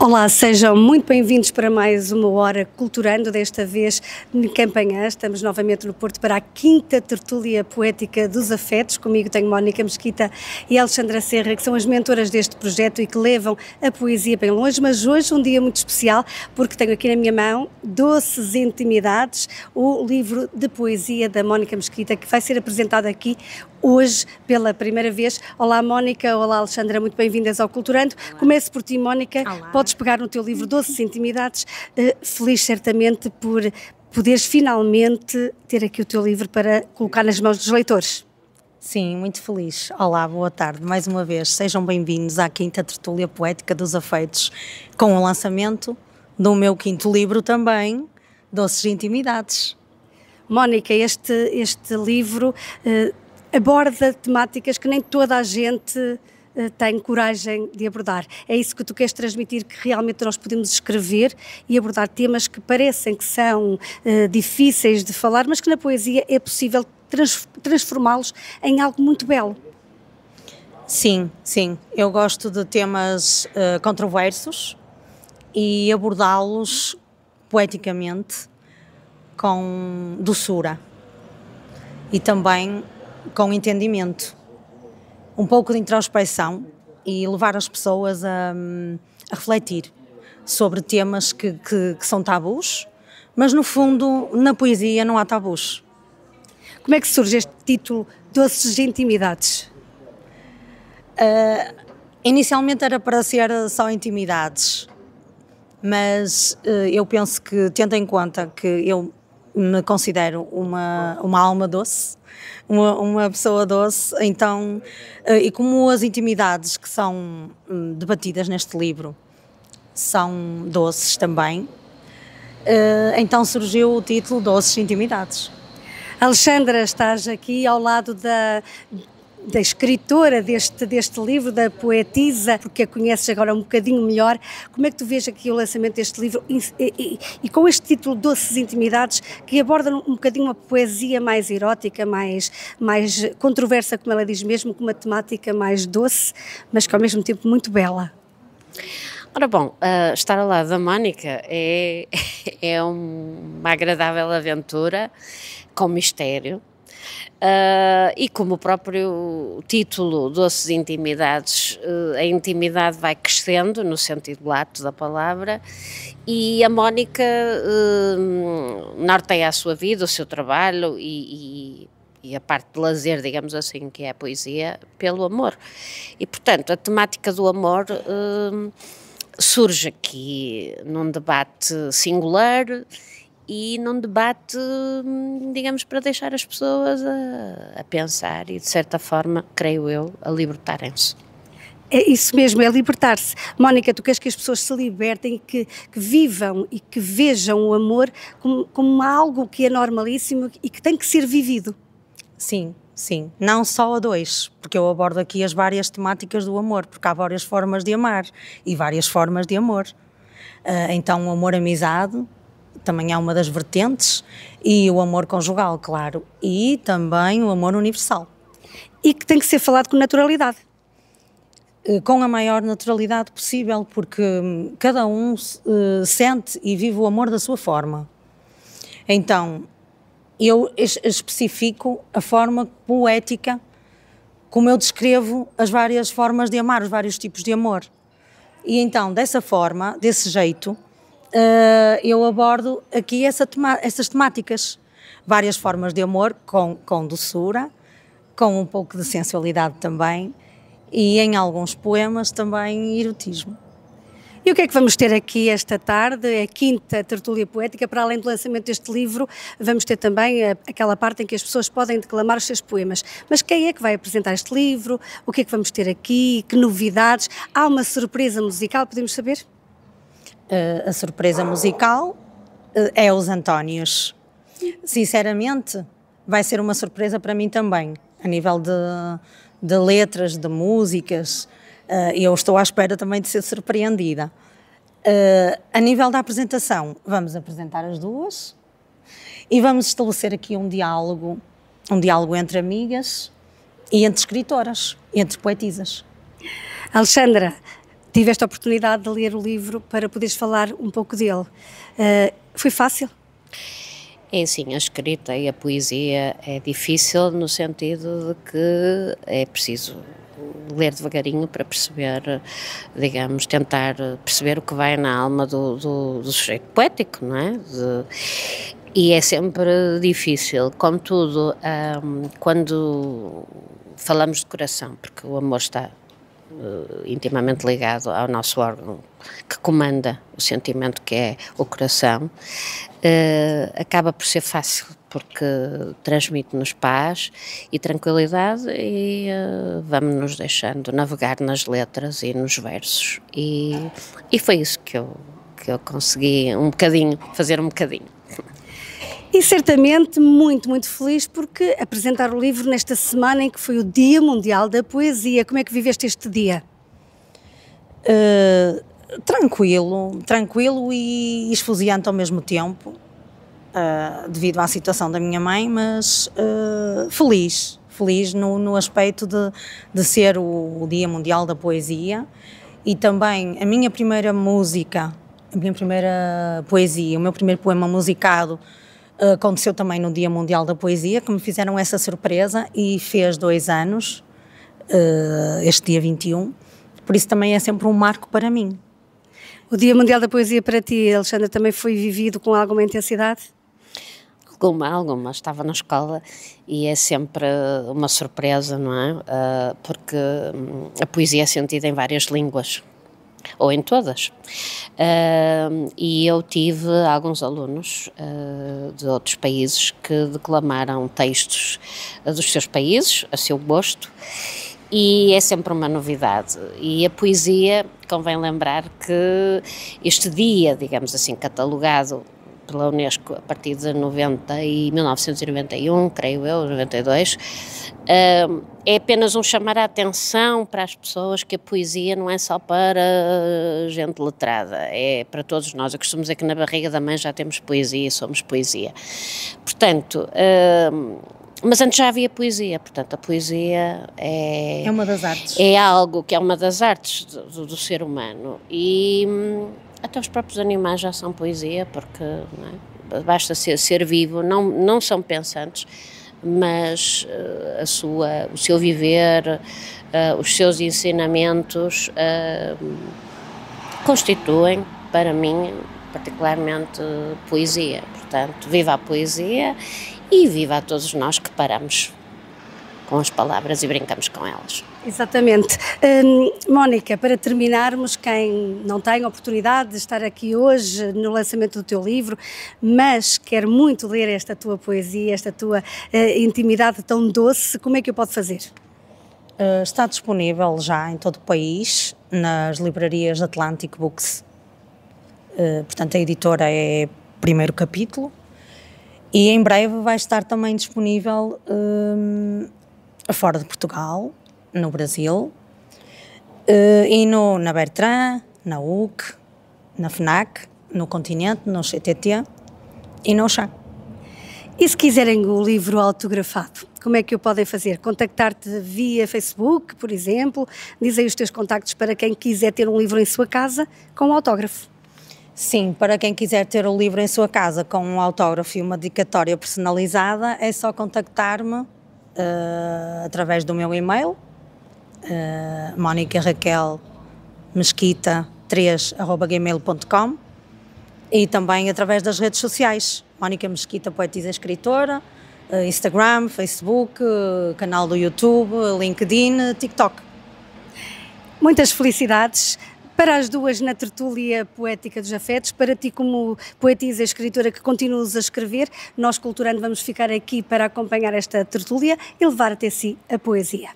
Olá, sejam muito bem-vindos para mais uma hora culturando, desta vez em Campanhã. Estamos novamente no Porto para a quinta tertúlia poética dos afetos. Comigo tenho Mónica Mesquita e Alexandra Serra, que são as mentoras deste projeto e que levam a poesia bem longe, mas hoje um dia muito especial porque tenho aqui na minha mão Doces Intimidades, o livro de poesia da Mónica Mesquita, que vai ser apresentado aqui hoje pela primeira vez. Olá, Mónica. Olá, Alexandra. Muito bem-vindas ao Culturando. Olá. Começo por ti, Mónica. Olá. Podes pegar no teu livro Doces Intimidades. Eh, feliz, certamente, por poderes finalmente ter aqui o teu livro para colocar nas mãos dos leitores. Sim, muito feliz. Olá, boa tarde mais uma vez. Sejam bem-vindos à Quinta Tertúlia Poética dos Afeitos, com o lançamento do meu quinto livro também, Doces Intimidades. Mónica, este, este livro. Eh, aborda temáticas que nem toda a gente eh, tem coragem de abordar. É isso que tu queres transmitir, que realmente nós podemos escrever e abordar temas que parecem que são uh, difíceis de falar, mas que na poesia é possível trans transformá-los em algo muito belo. Sim, sim. Eu gosto de temas uh, controversos e abordá-los poeticamente, com doçura. E também com entendimento, um pouco de introspecção e levar as pessoas a, a refletir sobre temas que, que, que são tabus, mas no fundo, na poesia não há tabus. Como é que surge este título Doces de Intimidades? Uh, inicialmente era para ser só intimidades, mas uh, eu penso que, tendo em conta que eu me considero uma, uma alma doce, uma, uma pessoa doce, então, eh, e como as intimidades que são hum, debatidas neste livro são doces também, eh, então surgiu o título Doces Intimidades. Alexandra, estás aqui ao lado da da escritora deste, deste livro, da poetisa, porque a conheces agora um bocadinho melhor. Como é que tu vês aqui o lançamento deste livro e, e, e com este título Doces Intimidades, que aborda um bocadinho uma poesia mais erótica, mais, mais controversa, como ela diz mesmo, com uma temática mais doce, mas que ao mesmo tempo muito bela? Ora bom, uh, estar ao lado da Mónica é, é uma agradável aventura com mistério, Uh, e como o próprio título, Doces Intimidades, uh, a intimidade vai crescendo, no sentido lato da palavra, e a Mónica uh, norteia a sua vida, o seu trabalho e, e e a parte de lazer, digamos assim, que é a poesia, pelo amor. E, portanto, a temática do amor eh, surge aqui num debate singular e num debate, digamos, para deixar as pessoas a, a pensar e, de certa forma, creio eu, a libertarem-se. É isso mesmo, é libertar-se. Mónica, tu queres que as pessoas se libertem, que, que vivam e que vejam o amor como, como algo que é normalíssimo e que tem que ser vivido. Sim, sim. Não só a dois, porque eu abordo aqui as várias temáticas do amor, porque há várias formas de amar e várias formas de amor. Ah, então, o amor-amizade, também é uma das vertentes, e o amor conjugal, claro, e também o amor universal. E que tem que ser falado com naturalidade. Eh, com a maior naturalidade possível, porque hum, cada um uh, sente e vive o amor da sua forma. Então, eu especifico a forma poética como eu descrevo as várias formas de amar, os vários tipos de amor. E então, dessa forma, desse jeito, uh, eu abordo aqui essa tema, essas temáticas. Várias formas de amor, com, com doçura, com um pouco de sensualidade também, e em alguns poemas também erotismo. E o que é que vamos ter aqui esta tarde? É a quinta tertúlia poética. Para além do lançamento deste livro, vamos ter também eh, aquela parte em que as pessoas podem declamar os seus poemas. Mas quem é que vai apresentar este livro? O que é que vamos ter aqui? Que novidades? Há uma surpresa musical, podemos saber? a surpresa musical eh, é os Antónios. Sinceramente, vai ser uma surpresa para mim também, a nível de, de letras, de músicas. Eh, eu estou à espera também de ser surpreendida. Eh, a nível da apresentação, vamos apresentar as duas e vamos estabelecer aqui um diálogo, um diálogo entre amigas e entre escritoras, entre poetisas. Alexandra, tive esta oportunidade de ler o livro para poderes falar um pouco dele. Uh, foi fácil? É sim, a escrita e a poesia é difícil no sentido de que é preciso ler devagarinho para perceber, digamos, tentar perceber o que vai na alma do, do, do sujeito poético, não é? De, e é sempre difícil. Contudo, um, quando falamos de coração, porque o amor está uh, intimamente ligado ao nosso órgão que comanda o sentimento que é o coração, uh, acaba por ser fácil porque transmite-nos paz e tranquilidade e uh, eh, vamos nos deixando navegar nas letras e nos versos e, e foi isso que eu que eu consegui um bocadinho fazer um bocadinho. E certamente muito, muito feliz porque apresentar o livro nesta semana em que foi o Dia Mundial da Poesia. Como é que viveste este dia? Uh, tranquilo, tranquilo e esfuziante ao mesmo tempo, uh, devido à situação da minha mãe, mas uh, feliz, feliz no, no aspecto de, de ser o, o Dia Mundial da Poesia e também a minha primeira música, a minha primeira poesia, o meu primeiro poema musicado eh, aconteceu também no Dia Mundial da Poesia, que me fizeram essa surpresa e fez dois anos, eh, este dia 21. Por isso também é sempre um marco para mim. O Dia Mundial da Poesia para ti, Alexandra, também foi vivido com alguma intensidade? Alguma, alguma. Estava na escola e é sempre uma surpresa, não é? Eh, porque hum, a poesia é sentida em várias línguas ou em todas. Uh, e eu tive alguns alunos uh, de outros países que declamaram textos ah, dos seus países, a seu gosto, e é sempre uma novidade. E a poesia, convém lembrar que este dia, digamos assim, catalogado pela Unesco a partir de 90 e 1991, creio eu, 92, é apenas um chamar a atenção para as pessoas que a poesia não é só para gente letrada, é para todos nós. Eu costumo dizer que na barriga da mãe já temos poesia e somos poesia. Portanto, mas antes já havia poesia, portanto a poesia é... É uma das artes. É algo que é uma das artes do, do ser humano e... Hum, até os próprios animais já são poesia, porque é? basta ser, ser vivo, não, não são pensantes, mas uh, a sua, o seu viver, uh, os seus ensinamentos uh, constituem, para mim, particularmente, poesia. Portanto, viva a poesia e viva a todos nós que paramos com as palavras e brincamos com elas. Exatamente. Hum, Mónica, para terminarmos, quem não tem oportunidade de estar aqui hoje no lançamento do teu livro, mas quer muito ler esta tua poesia, esta tua uh, intimidade tão doce, como é que eu posso fazer? Uh, está disponível já em todo o país, nas livrarias Atlantic Books. Uh, portanto, a editora é primeiro capítulo. E em breve vai estar também disponível hum, fora de Portugal, no Brasil, eh, e no, na Bertrand, na UC, na FNAC, no Continente, no CTT e no Chá. E se quiserem o livro autografado, como é que o podem fazer? Contactar-te via Facebook, por exemplo? Dizem os teus contactos para quem quiser ter um livro em sua casa com um autógrafo. Sim, para quem quiser ter o livro em sua casa com um autógrafo e uma dedicatória personalizada, é só contactar-me uh, através do meu e-mail, uh, Mónica Raquel Mesquita 3.gmail.com e também através das redes sociais, Mónica Mesquita, poetisa escritora, uh, Instagram, Facebook, canal do YouTube, LinkedIn, TikTok. Muitas felicidades para as duas na tertúlia poética dos afetos, para ti como poetisa e escritora que continuas a escrever, nós Culturando vamos ficar aqui para acompanhar esta tertúlia e levar até si a poesia.